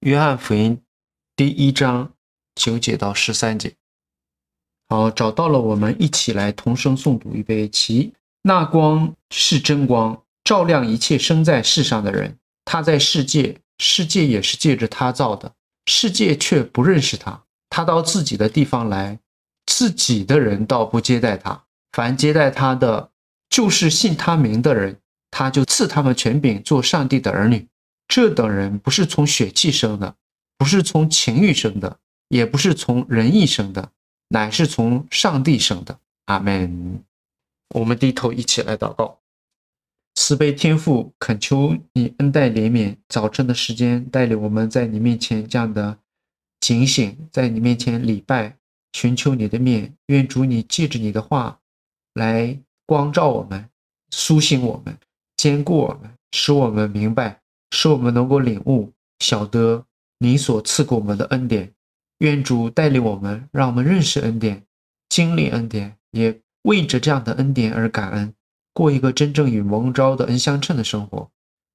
约翰福音第一章九节到十三节，好找到了，我们一起来同声诵读一遍。其那光是真光，照亮一切生在世上的人。他在世界，世界也是借着他造的，世界却不认识他。他到自己的地方来，自己的人倒不接待他，凡接待他的，就是信他名的人，他就赐他们权柄做上帝的儿女。这等人不是从血气生的，不是从情欲生的，也不是从仁义生的，乃是从上帝生的。阿门。我们低头一起来祷告，慈悲天父，恳求你恩待怜悯。早晨的时间，带领我们在你面前这样的警醒，在你面前礼拜，寻求你的面。愿主你记着你的话，来光照我们，苏醒我们，坚固我们，使我们明白。使我们能够领悟、晓得你所赐给我们的恩典，愿主带领我们，让我们认识恩典、经历恩典，也为着这样的恩典而感恩，过一个真正与蒙召的恩相称的生活。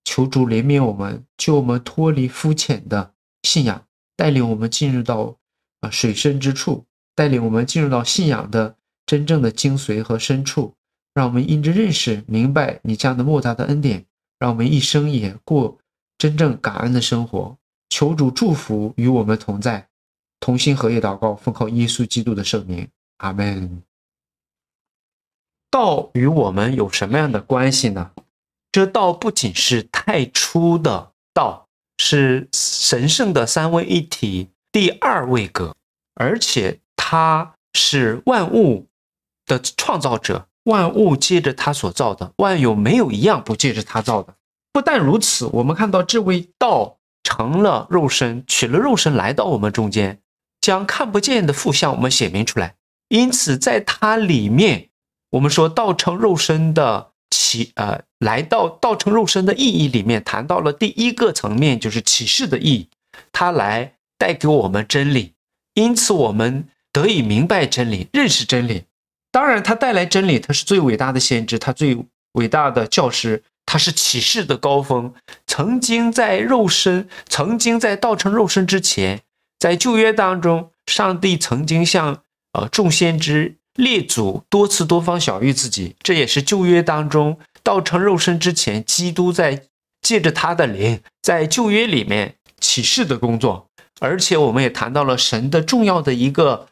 求主怜悯我们，救我们脱离肤浅的信仰，带领我们进入到啊水深之处，带领我们进入到信仰的真正的精髓和深处，让我们因着认识、明白你这样的莫大的恩典。让我们一生也过真正感恩的生活，求主祝福与我们同在，同心合意祷告，奉靠耶稣基督的圣名，阿门。道与我们有什么样的关系呢？这道不仅是太初的道，是神圣的三位一体第二位格，而且它是万物的创造者。万物皆着他所造的，万有没有一样不借着他造的。不但如此，我们看到这位道成了肉身，取了肉身来到我们中间，将看不见的负相我们显明出来。因此，在它里面，我们说道成肉身的启，呃，来到道成肉身的意义里面，谈到了第一个层面，就是启示的意义，他来带给我们真理，因此我们得以明白真理，认识真理。当然，他带来真理，他是最伟大的先知，他最伟大的教师，他是启示的高峰。曾经在肉身，曾经在道成肉身之前，在旧约当中，上帝曾经向呃众先知、列祖多次多方晓谕自己。这也是旧约当中道成肉身之前，基督在借着他的灵在旧约里面启示的工作。而且，我们也谈到了神的重要的一个。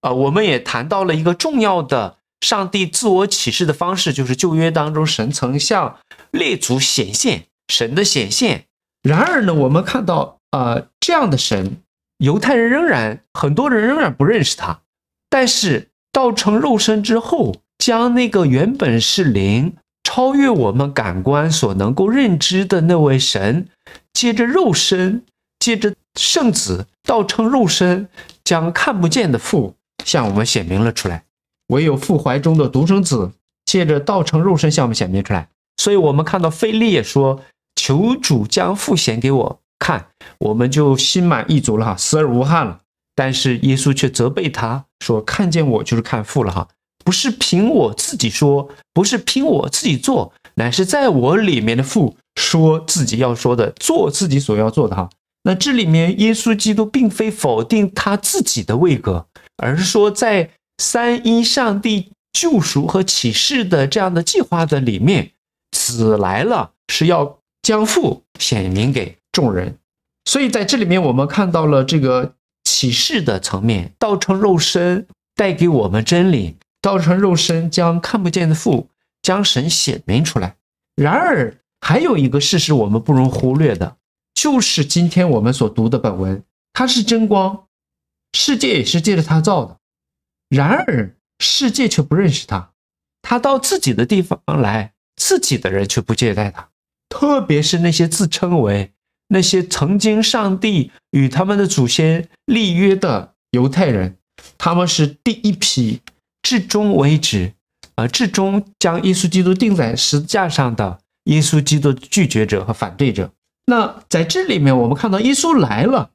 啊，我们也谈到了一个重要的上帝自我启示的方式，就是旧约当中神曾向列祖显现，神的显现。然而呢，我们看到，啊，这样的神，犹太人仍然很多人仍然不认识他。但是道成肉身之后，将那个原本是灵、超越我们感官所能够认知的那位神，接着肉身，接着圣子，道成肉身，将看不见的父。向我们显明了出来，唯有父怀中的独生子，借着道成肉身向我们显明出来。所以，我们看到菲利也说：“求主将父显给我看，我们就心满意足了哈，死而无憾了。”但是耶稣却责备他说：“看见我就是看父了哈，不是凭我自己说，不是凭我自己做，乃是在我里面的父说自己要说的，做自己所要做的哈。”那这里面，耶稣基督并非否定他自己的位格。而是说，在三一上帝救赎和启示的这样的计划的里面，子来了是要将父显明给众人。所以在这里面，我们看到了这个启示的层面，道成肉身带给我们真理，道成肉身将看不见的父将神显明出来。然而，还有一个事实我们不容忽略的，就是今天我们所读的本文，它是真光。世界也是借着他造的，然而世界却不认识他，他到自己的地方来，自己的人却不接待他。特别是那些自称为那些曾经上帝与他们的祖先立约的犹太人，他们是第一批至终为止，呃，至终将耶稣基督钉在十字架上的耶稣基督拒绝者和反对者。那在这里面，我们看到耶稣来了。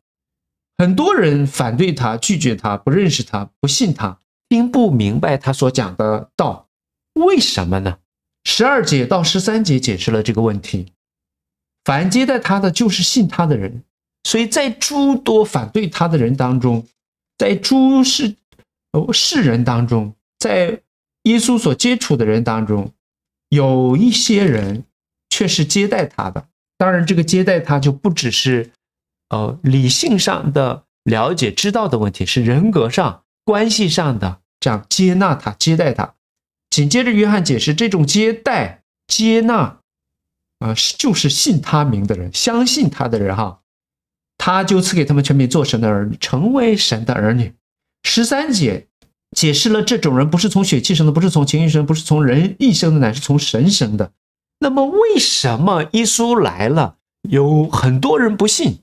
很多人反对他、拒绝他、不认识他、不信他，并不明白他所讲的道，为什么呢？十二节到十三节解释了这个问题。凡接待他的，就是信他的人。所以在诸多反对他的人当中，在诸世，哦世人当中，在耶稣所接触的人当中，有一些人却是接待他的。当然，这个接待他就不只是。呃，理性上的了解、知道的问题是人格上、关系上的这样接纳他、接待他。紧接着约翰解释，这种接待、接纳，啊，是就是信他名的人、相信他的人哈，他就赐给他们全名做神的儿女，成为神的儿女。十三节解释了这种人不是从血气生的，不是从情欲生，不是从人一生的，乃是从神生的。那么为什么一书来了，有很多人不信？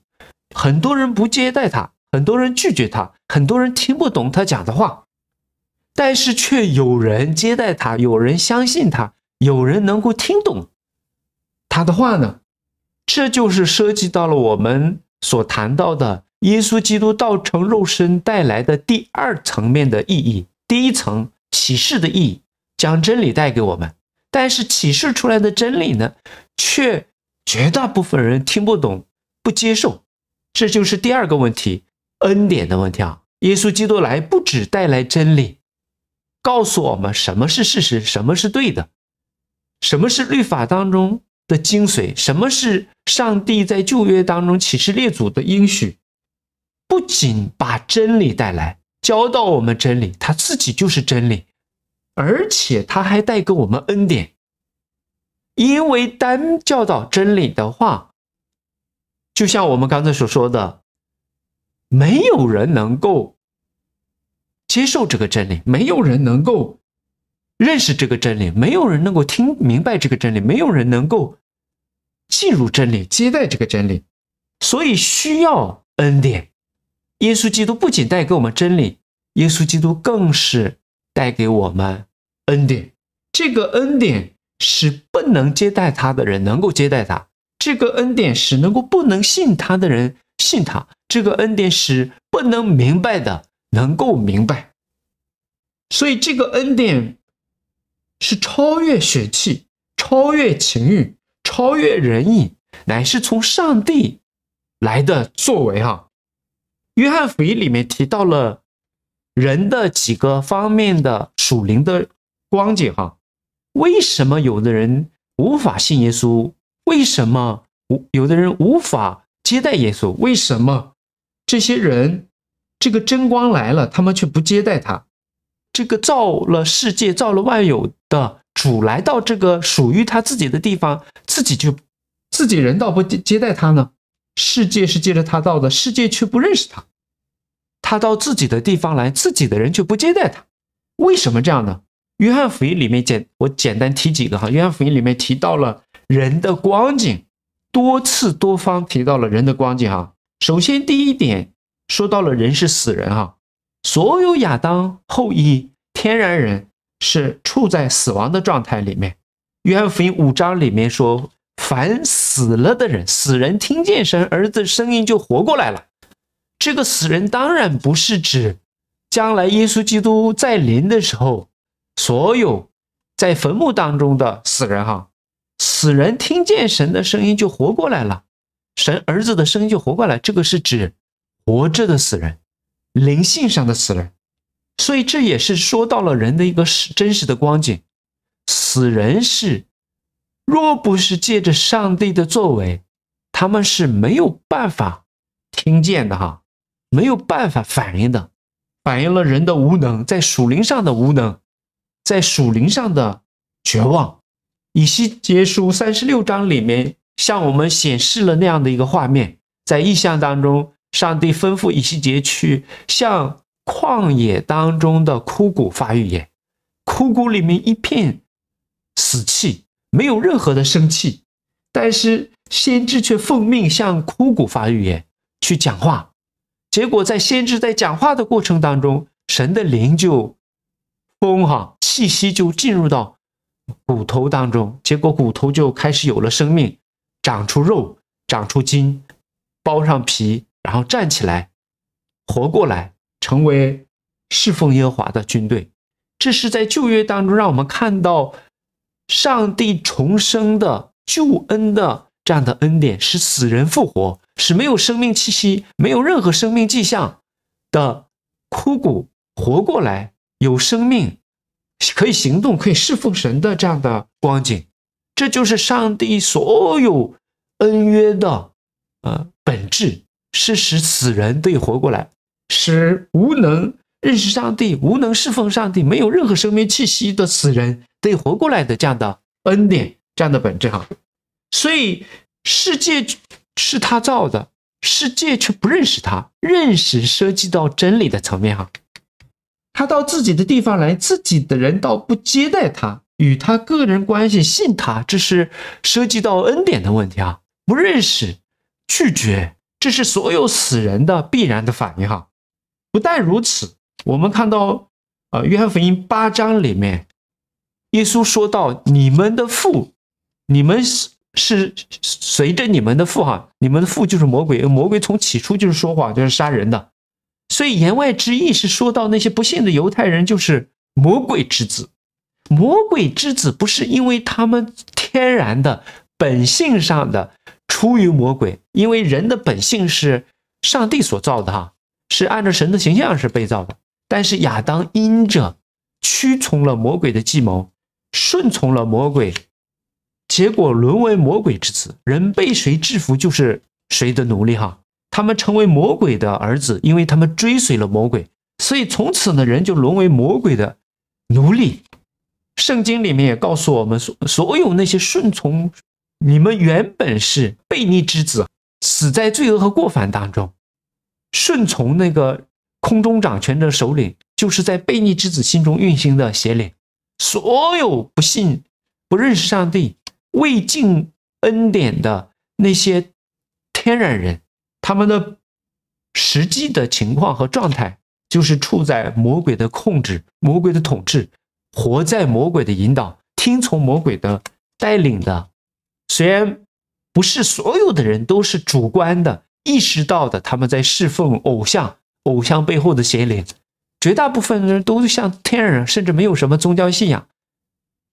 很多人不接待他，很多人拒绝他，很多人听不懂他讲的话，但是却有人接待他，有人相信他，有人能够听懂他的话呢？这就是涉及到了我们所谈到的耶稣基督道成肉身带来的第二层面的意义。第一层启示的意义，将真理带给我们，但是启示出来的真理呢，却绝大部分人听不懂，不接受。这就是第二个问题，恩典的问题啊！耶稣基督来，不只带来真理，告诉我们什么是事实，什么是对的，什么是律法当中的精髓，什么是上帝在旧约当中启示列祖的应许。不仅把真理带来，教导我们真理，他自己就是真理，而且他还带给我们恩典。因为单教导真理的话，就像我们刚才所说的，没有人能够接受这个真理，没有人能够认识这个真理，没有人能够听明白这个真理，没有人能够进入真理、接待这个真理，所以需要恩典。耶稣基督不仅带给我们真理，耶稣基督更是带给我们恩典。这个恩典是不能接待他的人能够接待他。这个恩典使能够不能信他的人信他，这个恩典使不能明白的能够明白。所以这个恩典是超越血气、超越情欲、超越人意，乃是从上帝来的作为。哈，约翰福音里面提到了人的几个方面的属灵的光景。哈，为什么有的人无法信耶稣？为什么无有的人无法接待耶稣？为什么这些人，这个真光来了，他们却不接待他？这个造了世界、造了万有的主来到这个属于他自己的地方，自己就自己人道不接待他呢？世界是借着他造的，世界却不认识他。他到自己的地方来，自己的人却不接待他，为什么这样呢？约翰福音里面简我简单提几个哈，约翰福音里面提到了。人的光景，多次多方提到了人的光景哈。首先第一点说到了人是死人哈，所有亚当后裔天然人是处在死亡的状态里面。约翰福音五章里面说，凡死了的人，死人听见神儿子声音就活过来了。这个死人当然不是指将来耶稣基督再临的时候，所有在坟墓当中的死人哈。死人听见神的声音就活过来了，神儿子的声音就活过来，这个是指活着的死人，灵性上的死人，所以这也是说到了人的一个实真实的光景。死人是，若不是借着上帝的作为，他们是没有办法听见的哈，没有办法反应的，反映了人的无能在属灵上的无能，在属灵上的绝望。以西结书三十六章里面，向我们显示了那样的一个画面，在意象当中，上帝吩咐以西结去向旷野当中的枯骨发预言。枯骨里面一片死气，没有任何的生气，但是先知却奉命向枯骨发预言去讲话。结果在先知在讲话的过程当中，神的灵就风哈，气息就进入到。骨头当中，结果骨头就开始有了生命，长出肉，长出筋，包上皮，然后站起来，活过来，成为侍奉耶和华的军队。这是在旧约当中让我们看到上帝重生的救恩的这样的恩典，使死人复活，使没有生命气息、没有任何生命迹象的枯骨活过来，有生命。可以行动，可以侍奉神的这样的光景，这就是上帝所有恩约的，呃，本质是使死人得以活过来，使无能认识上帝、无能侍奉上帝、没有任何生命气息的死人得以活过来的这样的恩典，这样的本质哈。所以世界是他造的，世界却不认识他，认识涉及到真理的层面哈。他到自己的地方来，自己的人倒不接待他，与他个人关系信他，这是涉及到恩典的问题啊。不认识，拒绝，这是所有死人的必然的反应哈。不但如此，我们看到啊，约翰福音八章里面，耶稣说到：“你们的父，你们是是随着你们的父哈，你们的父就是魔鬼，魔鬼从起初就是说谎，就是杀人的。”所以言外之意是说到那些不幸的犹太人就是魔鬼之子，魔鬼之子不是因为他们天然的本性上的出于魔鬼，因为人的本性是上帝所造的哈，是按照神的形象是被造的，但是亚当因着屈从了魔鬼的计谋，顺从了魔鬼，结果沦为魔鬼之子，人被谁制服就是谁的奴隶哈。他们成为魔鬼的儿子，因为他们追随了魔鬼，所以从此呢，人就沦为魔鬼的奴隶。圣经里面也告诉我们所所有那些顺从，你们原本是悖逆之子，死在罪恶和过犯当中。顺从那个空中掌权的首领，就是在悖逆之子心中运行的邪灵。所有不信、不认识上帝、未尽恩典的那些天然人。他们的实际的情况和状态，就是处在魔鬼的控制、魔鬼的统治，活在魔鬼的引导、听从魔鬼的带领的。虽然不是所有的人都是主观的意识到的，他们在侍奉偶像、偶像背后的邪灵。绝大部分人都像天人，甚至没有什么宗教信仰，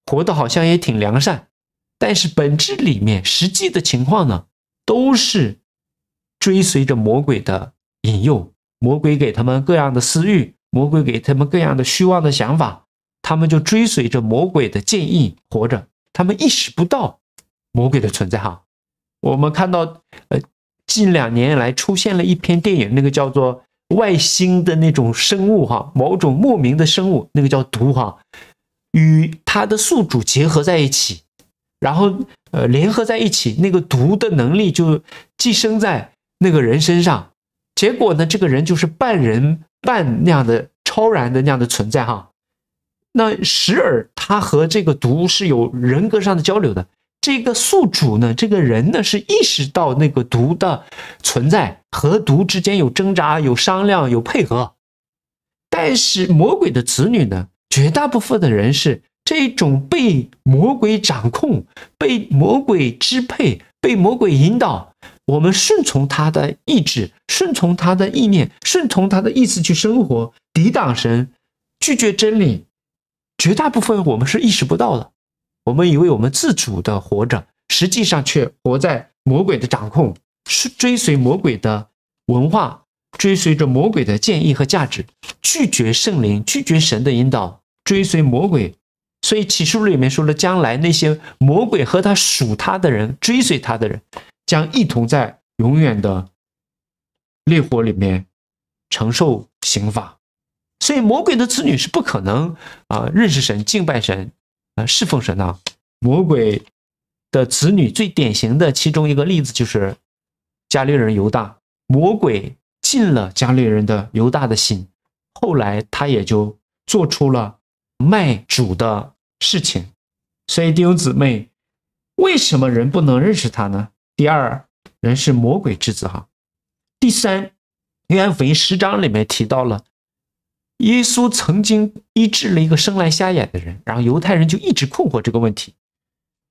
活的好像也挺良善，但是本质里面实际的情况呢，都是。追随着魔鬼的引诱，魔鬼给他们各样的私欲，魔鬼给他们各样的虚妄的想法，他们就追随着魔鬼的建议活着。他们意识不到魔鬼的存在。哈，我们看到，呃，近两年来出现了一篇电影，那个叫做外星的那种生物，哈，某种莫名的生物，那个叫毒，哈，与它的宿主结合在一起，然后，呃，联合在一起，那个毒的能力就寄生在。那个人身上，结果呢？这个人就是半人半那样的超然的那样的存在哈。那时而他和这个毒是有人格上的交流的。这个宿主呢，这个人呢是意识到那个毒的存在，和毒之间有挣扎、有商量、有配合。但是魔鬼的子女呢，绝大部分的人是这种被魔鬼掌控、被魔鬼支配、被魔鬼引导。我们顺从他的意志，顺从他的意念，顺从他的意思去生活，抵挡神，拒绝真理。绝大部分我们是意识不到的，我们以为我们自主的活着，实际上却活在魔鬼的掌控，是追随魔鬼的文化，追随着魔鬼的建议和价值，拒绝圣灵，拒绝神的引导，追随魔鬼。所以启示录里面说了，将来那些魔鬼和他属他的人，追随他的人。将一同在永远的烈火里面承受刑罚，所以魔鬼的子女是不可能啊认识神、敬拜神、啊侍奉神的。魔鬼的子女最典型的其中一个例子就是加利人犹大，魔鬼进了加利人的犹大的心，后来他也就做出了卖主的事情。所以弟兄姊妹，为什么人不能认识他呢？第二，人是魔鬼之子，哈。第三，因福音十章里面提到了，耶稣曾经医治了一个生来瞎眼的人，然后犹太人就一直困惑这个问题：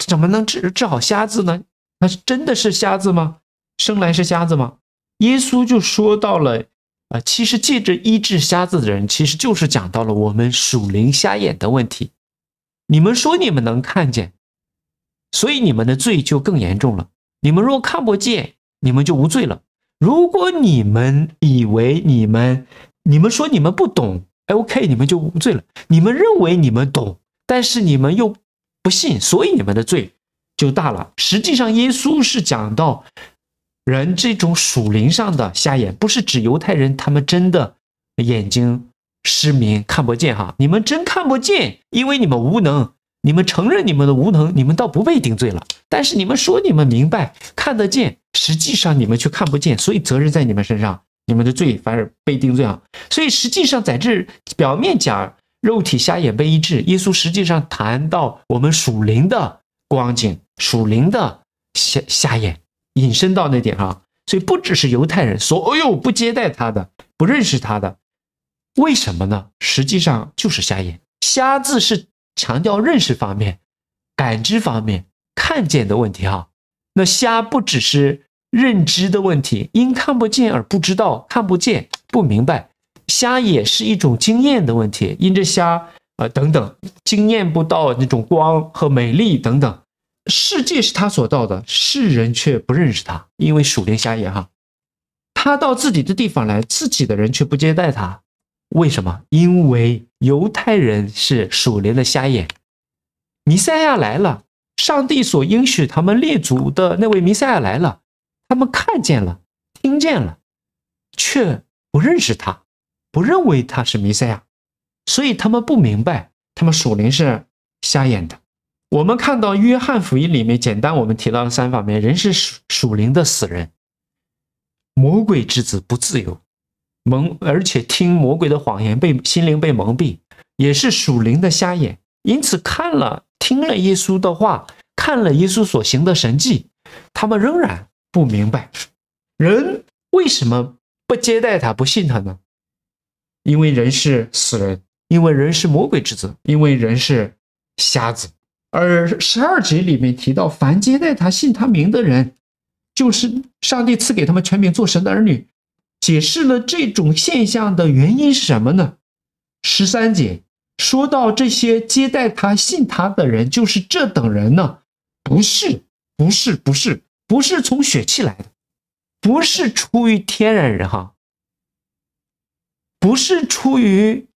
怎么能治治好瞎子呢？那是真的是瞎子吗？生来是瞎子吗？耶稣就说到了，啊，其实借着医治瞎子的人，其实就是讲到了我们属灵瞎眼的问题。你们说你们能看见，所以你们的罪就更严重了。你们若看不见，你们就无罪了。如果你们以为你们、你们说你们不懂，o k 你们就无罪了。你们认为你们懂，但是你们又不信，所以你们的罪就大了。实际上，耶稣是讲到人这种属灵上的瞎眼，不是指犹太人，他们真的眼睛失明，看不见哈。你们真看不见，因为你们无能。你们承认你们的无能，你们倒不被定罪了。但是你们说你们明白看得见，实际上你们却看不见，所以责任在你们身上，你们的罪反而被定罪了。所以实际上在这表面讲肉体瞎眼被医治，耶稣实际上谈到我们属灵的光景，属灵的瞎瞎眼，引申到那点哈。所以不只是犹太人所有不接待他的，不认识他的，为什么呢？实际上就是瞎眼，瞎字是。强调认识方面、感知方面、看见的问题哈。那瞎不只是认知的问题，因看不见而不知道、看不见不明白。瞎也是一种经验的问题，因这瞎啊等等，经验不到那种光和美丽等等。世界是他所到的，世人却不认识他，因为属灵瞎眼哈。他到自己的地方来，自己的人却不接待他。为什么？因为犹太人是属灵的瞎眼。弥赛亚来了，上帝所应许他们列祖的那位弥赛亚来了，他们看见了，听见了，却不认识他，不认为他是弥赛亚，所以他们不明白，他们属灵是瞎眼的。我们看到《约翰福音》里面简单，我们提到了三方面：人是属属灵的死人，魔鬼之子不自由。蒙，而且听魔鬼的谎言，被心灵被蒙蔽，也是属灵的瞎眼。因此，看了、听了耶稣的话，看了耶稣所行的神迹，他们仍然不明白，人为什么不接待他、不信他呢？因为人是死人，因为人是魔鬼之子，因为人是瞎子。而十二节里面提到，凡接待他、信他名的人，就是上帝赐给他们权柄做神的儿女。解释了这种现象的原因是什么呢？十三节说到这些接待他、信他的人，就是这等人呢？不是，不是，不是，不是从血气来的，不是出于天然人哈，不是出于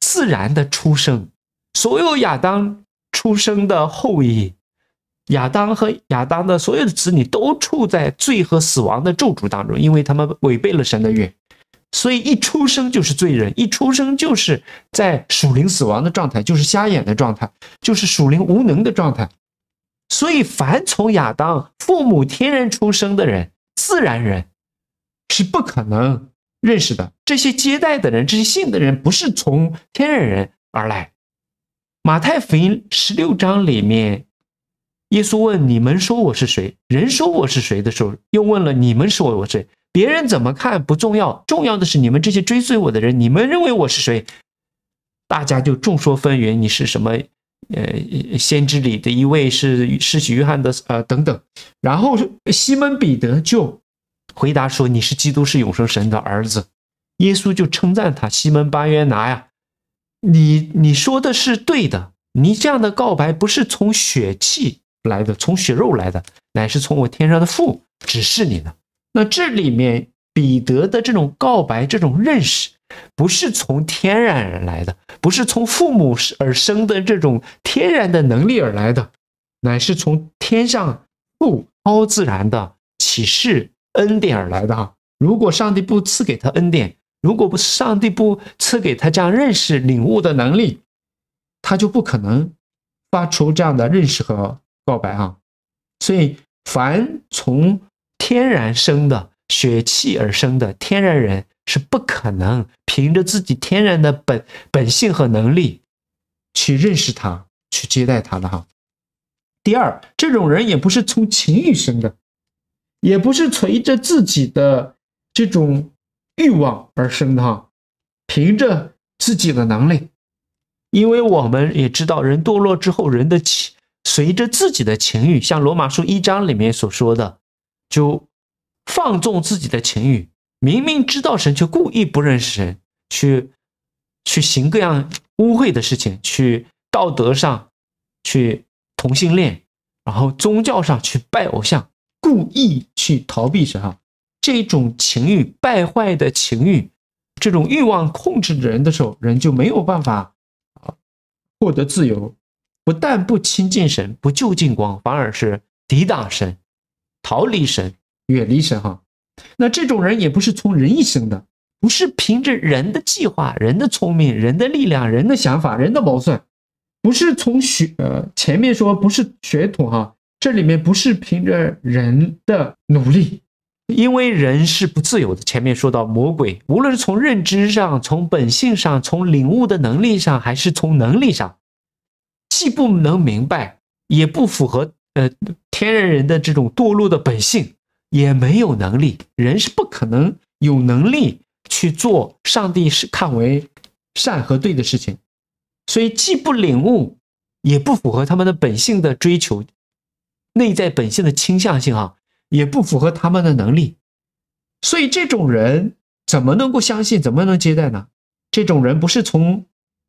自然的出生，所有亚当出生的后裔。亚当和亚当的所有的子女都处在罪和死亡的咒诅当中，因为他们违背了神的约，所以一出生就是罪人，一出生就是在属灵死亡的状态，就是瞎眼的状态，就是属灵无能的状态。所以，凡从亚当父母天然出生的人，自然人，是不可能认识的。这些接待的人，这些信的人，不是从天然人而来。马太福音十六章里面。耶稣问：“你们说我是谁？”人说我是谁的时候，又问了：“你们说我是谁？”别人怎么看不重要，重要的是你们这些追随我的人，你们认为我是谁？大家就众说纷纭。你是什么？呃，先知里的一位是是约翰的，呃，等等。然后西门彼得就回答说：“你是基督，是永生神的儿子。”耶稣就称赞他：“西门巴约拿呀，你你说的是对的，你这样的告白不是从血气。”来的，从血肉来的，乃是从我天上的父指示你的。那这里面彼得的这种告白，这种认识，不是从天然而来的，不是从父母而生的这种天然的能力而来的，乃是从天上父超自然的启示恩典而来的。如果上帝不赐给他恩典，如果不上帝不赐给他这样认识领悟的能力，他就不可能发出这样的认识和。告白啊！所以，凡从天然生的血气而生的天然人，是不可能凭着自己天然的本本性和能力去认识他、去接待他的哈。第二，这种人也不是从情欲生的，也不是随着自己的这种欲望而生的哈。凭着自己的能力，因为我们也知道，人堕落之后，人的情。随着自己的情欲，像罗马书一章里面所说的，就放纵自己的情欲，明明知道神，却故意不认识神，去去行各样污秽的事情，去道德上去同性恋，然后宗教上去拜偶像，故意去逃避神啊！这种情欲败坏的情欲，这种欲望控制人的时候，人就没有办法啊获得自由。不但不亲近神，不就近光，反而是抵挡神，逃离神，远离神。哈，那这种人也不是从人一生的，不是凭着人的计划、人的聪明、人的力量、人的想法、人的谋算，不是从血。前面说不是血统哈，这里面不是凭着人的努力，因为人是不自由的。前面说到魔鬼，无论是从认知上、从本性上、从领悟的能力上，还是从能力上。既不能明白，也不符合呃天然人的这种堕落的本性，也没有能力，人是不可能有能力去做上帝是看为善和对的事情，所以既不领悟，也不符合他们的本性的追求，内在本性的倾向性啊，也不符合他们的能力，所以这种人怎么能够相信，怎么能接待呢？这种人不是从。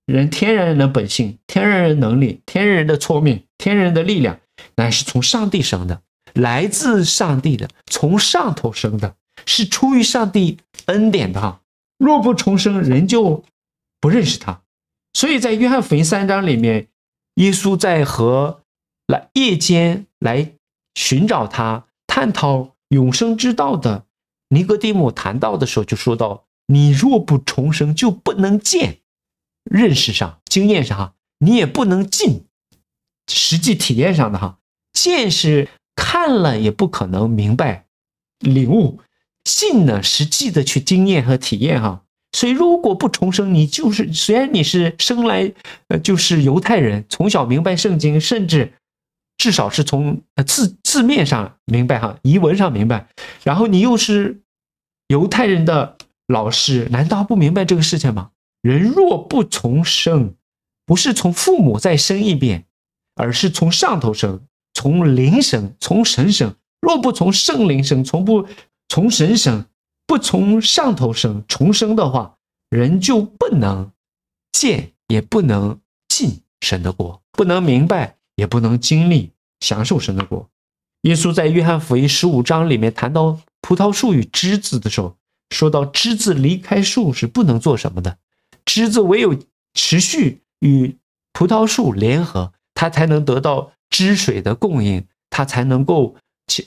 人天然人的本性、天然人能力、天然人的聪明、天然的力量，乃是从上帝生的，来自上帝的，从上头生的，是出于上帝恩典的。哈，若不重生，人就不认识他。所以在约翰福音三章里面，耶稣在和来夜间来寻找他、探讨永生之道的尼哥底母谈到的时候，就说到：“你若不重生，就不能见。”认识上、经验上，哈，你也不能进；实际体验上的，哈，见是看了也不可能明白、领悟；进呢，实际的去经验和体验，哈。所以，如果不重生，你就是虽然你是生来，呃，就是犹太人，从小明白圣经，甚至至少是从字字面上明白，哈，译文上明白，然后你又是犹太人的老师，难道不明白这个事情吗？人若不重生，不是从父母再生一遍，而是从上头生，从灵生，从神生。若不从圣灵生，从不从神生，不从上头生重生的话，人就不能见，也不能进神的国，不能明白，也不能经历享受神的国。耶稣在约翰福音十五章里面谈到葡萄树与枝子的时候，说到枝子离开树是不能做什么的。狮子唯有持续与葡萄树联合，它才能得到汁水的供应，它才能够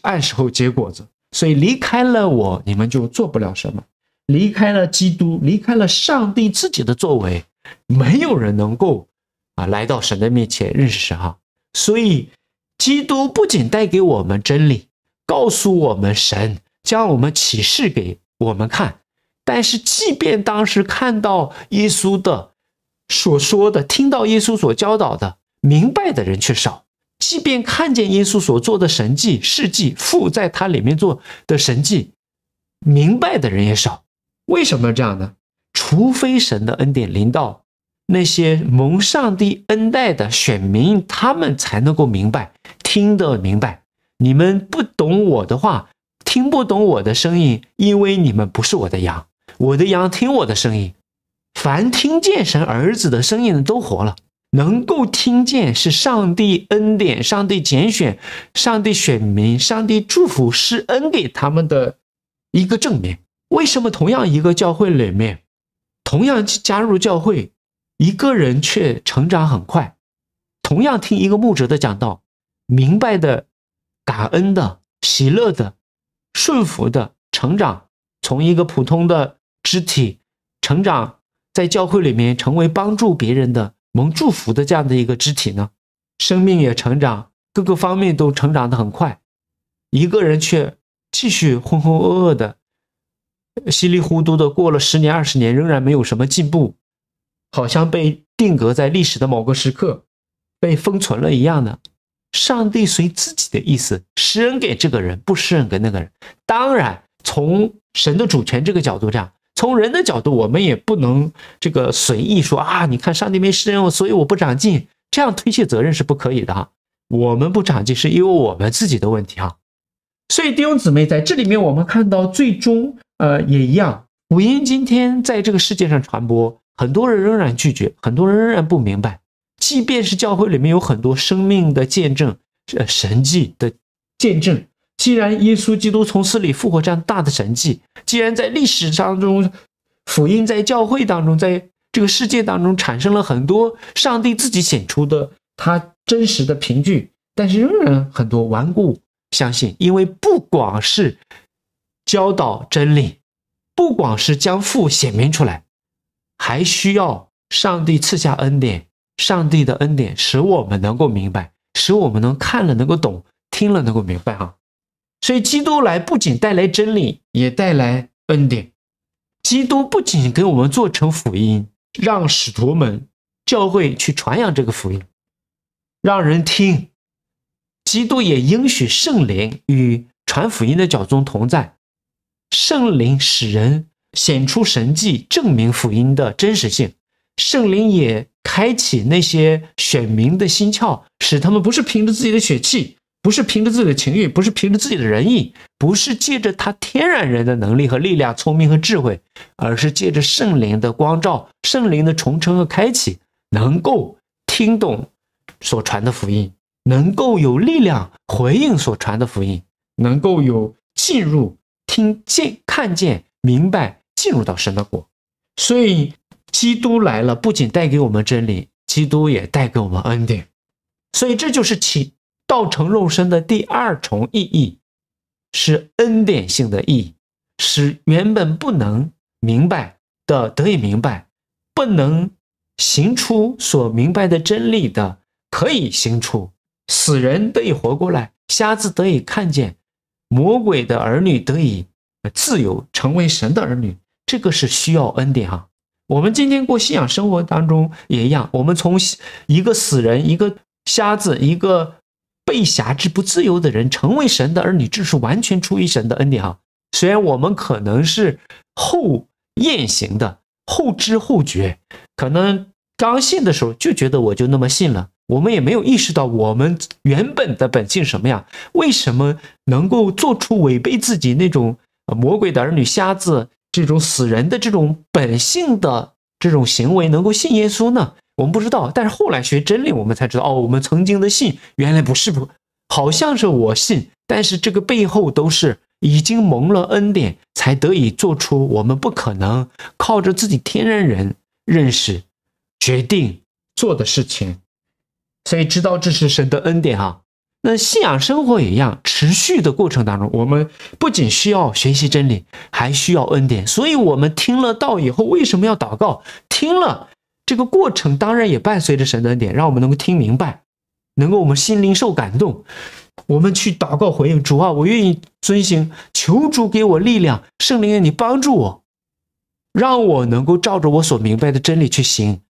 按时候结果子。所以离开了我，你们就做不了什么；离开了基督，离开了上帝自己的作为，没有人能够啊来到神的面前认识神啊。所以，基督不仅带给我们真理，告诉我们神，将我们启示给我们看。但是，即便当时看到耶稣的所说的、听到耶稣所教导的、明白的人却少；即便看见耶稣所做的神迹、事迹，附在他里面做的神迹，明白的人也少。为什么这样呢？除非神的恩典临到那些蒙上帝恩待的选民，他们才能够明白、听得明白。你们不懂我的话，听不懂我的声音，因为你们不是我的羊。我的羊听我的声音，凡听见神儿子的声音的都活了。能够听见是上帝恩典、上帝拣选、上帝选民、上帝祝福施恩给他们的一个证明。为什么同样一个教会里面，同样加入教会，一个人却成长很快？同样听一个牧者的讲道，明白的、感恩的、喜乐的、顺服的，成长从一个普通的。肢体成长在教会里面，成为帮助别人的、蒙祝福的这样的一个肢体呢，生命也成长，各个方面都成长的很快。一个人却继续浑浑噩噩的、稀里糊涂的过了十年、二十年，仍然没有什么进步，好像被定格在历史的某个时刻，被封存了一样的。上帝随自己的意思施恩给这个人，不施恩给那个人。当然，从神的主权这个角度上，从人的角度，我们也不能这个随意说啊！你看，上帝没施恩所以我不长进，这样推卸责任是不可以的。我们不长进是因为我们自己的问题哈。所以弟兄姊妹在这里面，我们看到最终，呃，也一样。福音今天在这个世界上传播，很多人仍然拒绝，很多人仍然不明白。即便是教会里面有很多生命的见证，这神迹的见证。既然耶稣基督从死里复活这样大的神迹，既然在历史当中、福音在教会当中、在这个世界当中产生了很多上帝自己显出的他真实的凭据，但是仍然很多顽固相信，因为不光是教导真理，不光是将父显明出来，还需要上帝赐下恩典。上帝的恩典使我们能够明白，使我们能看了能够懂，听了能够明白。啊。所以，基督来不仅带来真理，也带来恩典。基督不仅给我们做成福音，让使徒们、教会去传扬这个福音，让人听。基督也应许圣灵与传福音的教宗同在，圣灵使人显出神迹，证明福音的真实性。圣灵也开启那些选民的心窍，使他们不是凭着自己的血气。不是凭着自己的情欲，不是凭着自己的仁义，不是借着他天然人的能力和力量、聪明和智慧，而是借着圣灵的光照、圣灵的重生和开启，能够听懂所传的福音，能够有力量回应所传的福音，能够有进入、听见、看见、明白，进入到神的国。所以，基督来了，不仅带给我们真理，基督也带给我们恩典。所以，这就是其。造成肉身的第二重意义，是恩典性的意义，使原本不能明白的得以明白，不能行出所明白的真理的可以行出，死人得以活过来，瞎子得以看见，魔鬼的儿女得以自由，成为神的儿女。这个是需要恩典啊！我们今天过信仰生活当中也一样，我们从一个死人，一个瞎子，一个。被辖制、不自由的人成为神的儿女，这是完全出于神的恩典啊！虽然我们可能是后验行的、后知后觉，可能刚信的时候就觉得我就那么信了，我们也没有意识到我们原本的本性什么样。为什么能够做出违背自己那种魔鬼的儿女、瞎子、这种死人的这种本性的这种行为，能够信耶稣呢？我们不知道，但是后来学真理，我们才知道哦。我们曾经的信原来不是不，好像是我信，但是这个背后都是已经蒙了恩典，才得以做出我们不可能靠着自己天然人认识、决定做的事情。所以知道这是神的恩典哈。那信仰生活也一样，持续的过程当中，我们不仅需要学习真理，还需要恩典。所以我们听了道以后，为什么要祷告？听了。这个过程当然也伴随着神的恩典，让我们能够听明白，能够我们心灵受感动，我们去祷告回应主啊，我愿意遵行，求主给我力量，圣灵啊，你帮助我，让我能够照着我所明白的真理去行。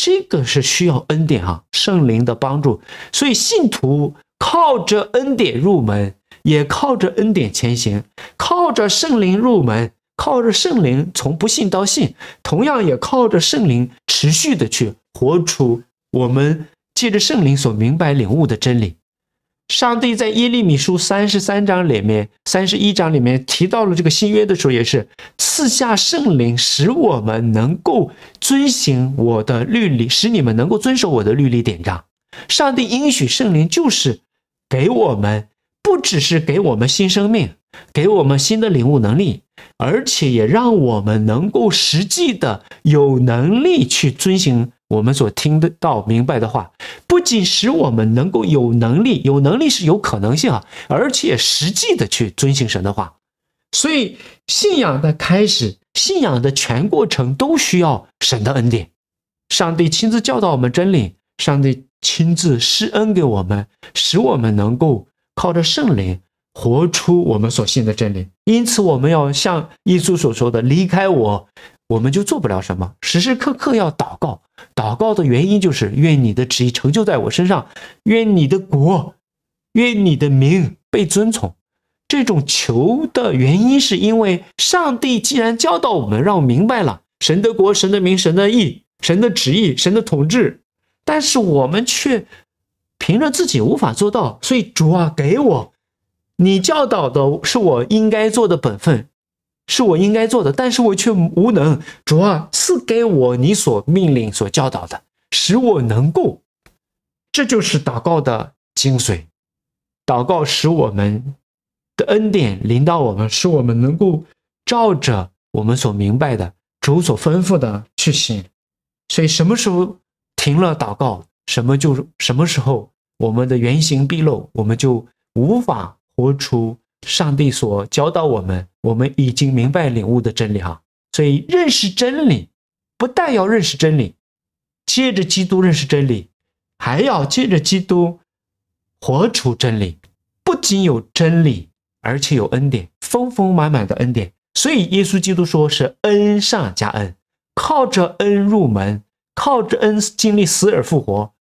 这个是需要恩典啊，圣灵的帮助。所以信徒靠着恩典入门，也靠着恩典前行，靠着圣灵入门。靠着圣灵从不信到信，同样也靠着圣灵持续的去活出我们借着圣灵所明白领悟的真理。上帝在耶利米书三十三章里面、三十一章里面提到了这个新约的时候，也是赐下圣灵，使我们能够遵行我的律例，使你们能够遵守我的律例。典章。上帝应许圣灵就是给我们。不只是给我们新生命，给我们新的领悟能力，而且也让我们能够实际的有能力去遵循我们所听得到明白的话。不仅使我们能够有能力，有能力是有可能性啊，而且实际的去遵循神的话。所以，信仰的开始，信仰的全过程都需要神的恩典。上帝亲自教导我们真理，上帝亲自施恩给我们，使我们能够。靠着圣灵活出我们所信的真理，因此我们要像耶稣所说的：“离开我，我们就做不了什么。”时时刻刻要祷告，祷告的原因就是愿你的旨意成就在我身上，愿你的国，愿你的名被尊崇。这种求的原因，是因为上帝既然教导我们，让我们明白了神的国、神的名、神的意、神的旨意、神的统治，但是我们却。凭着自己无法做到，所以主啊，给我你教导的是我应该做的本分，是我应该做的，但是我却无能。主啊，赐给我你所命令、所教导的，使我能够。这就是祷告的精髓。祷告使我们的恩典临到我们，使我们能够照着我们所明白的、主所吩咐的去行。所以，什么时候停了祷告，什么就什么时候。我们的原形毕露，我们就无法活出上帝所教导我们、我们已经明白领悟的真理。哈，所以认识真理，不但要认识真理，借着基督认识真理，还要借着基督活出真理。不仅有真理，而且有恩典，丰丰满满的恩典。所以耶稣基督说是恩上加恩，靠着恩入门，靠着恩经历死而复活。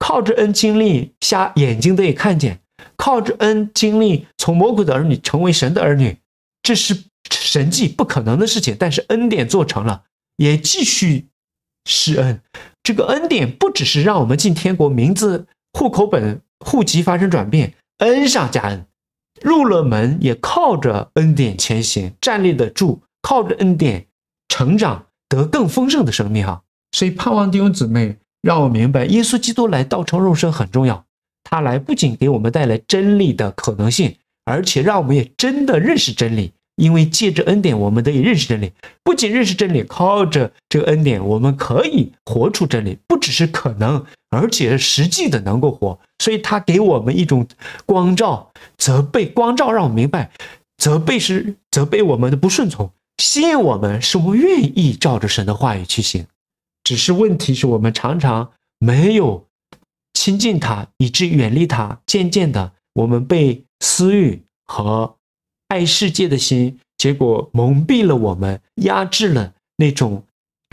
靠着恩经历，瞎眼睛都以看见；靠着恩经历，从魔鬼的儿女成为神的儿女，这是神迹，不可能的事情。但是恩典做成了，也继续施恩。这个恩典不只是让我们进天国，名字、户口本、户籍发生转变，恩上加恩，入了门也靠着恩典前行，站立得住，靠着恩典成长得更丰盛的生命。哈，所以盼望弟兄姊妹。让我明白，耶稣基督来道成肉身很重要。他来不仅给我们带来真理的可能性，而且让我们也真的认识真理。因为借着恩典，我们得以认识真理，不仅认识真理，靠着这个恩典，我们可以活出真理，不只是可能，而且实际的能够活。所以，他给我们一种光照，责备光照，让我明白，责备是责备我们的不顺从，吸引我们是我们愿意照着神的话语去行。只是问题是我们常常没有亲近他，以致远离他。渐渐的，我们被私欲和爱世界的心，结果蒙蔽了我们，压制了那种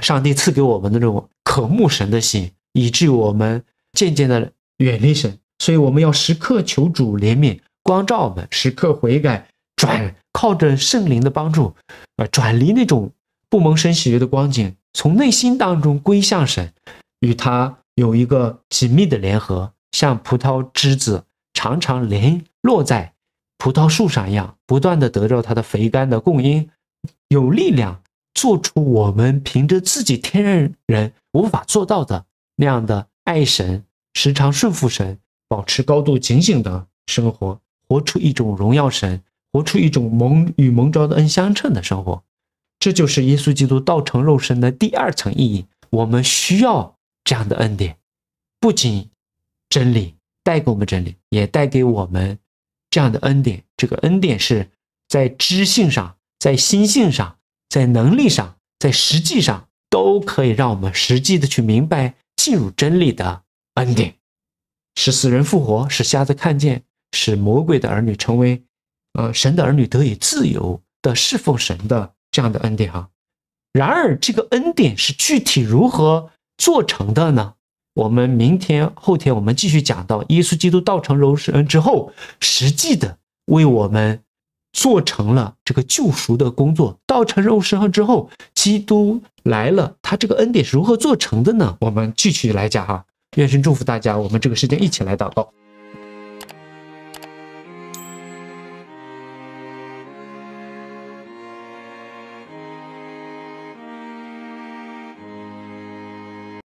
上帝赐给我们的那种渴慕神的心，以致我们渐渐的远离神。所以，我们要时刻求主怜悯光照我们，时刻悔改转，靠着圣灵的帮助，呃，转离那种。不蒙生喜悦的光景，从内心当中归向神，与他有一个紧密的联合，像葡萄枝子常常连落在葡萄树上一样，不断的得到他的肥甘的供应，有力量做出我们凭着自己天然人无法做到的那样的爱神，时常顺服神，保持高度警醒的生活，活出一种荣耀神，活出一种蒙与蒙招的恩相称的生活。这就是耶稣基督道成肉身的第二层意义。我们需要这样的恩典，不仅真理带给我们真理，也带给我们这样的恩典。这个恩典是在知性上、在心性上、在能力上、在实际上，都可以让我们实际的去明白进入真理的恩典，使死人复活，使瞎子看见，使魔鬼的儿女成为，呃，神的儿女，得以自由的侍奉神的。这样的恩典哈，然而这个恩典是具体如何做成的呢？我们明天、后天我们继续讲到耶稣基督道成肉身之后，实际的为我们做成了这个救赎的工作。道成肉身之后，基督来了，他这个恩典是如何做成的呢？我们继续来讲哈。愿神祝福大家，我们这个时间一起来祷告。